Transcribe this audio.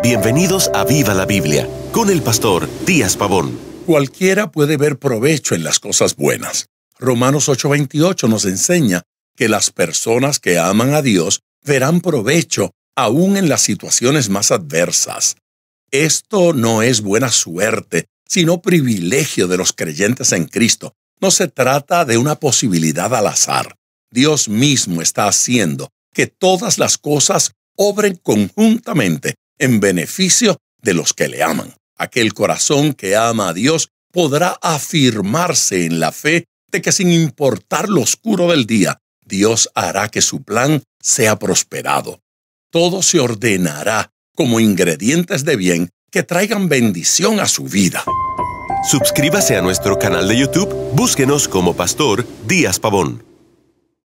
Bienvenidos a Viva la Biblia con el pastor Díaz Pavón. Cualquiera puede ver provecho en las cosas buenas. Romanos 8:28 nos enseña que las personas que aman a Dios verán provecho aún en las situaciones más adversas. Esto no es buena suerte, sino privilegio de los creyentes en Cristo. No se trata de una posibilidad al azar. Dios mismo está haciendo que todas las cosas obren conjuntamente en beneficio de los que le aman. Aquel corazón que ama a Dios podrá afirmarse en la fe de que sin importar lo oscuro del día, Dios hará que su plan sea prosperado. Todo se ordenará como ingredientes de bien que traigan bendición a su vida. Suscríbase a nuestro canal de YouTube, búsquenos como Pastor Díaz Pavón.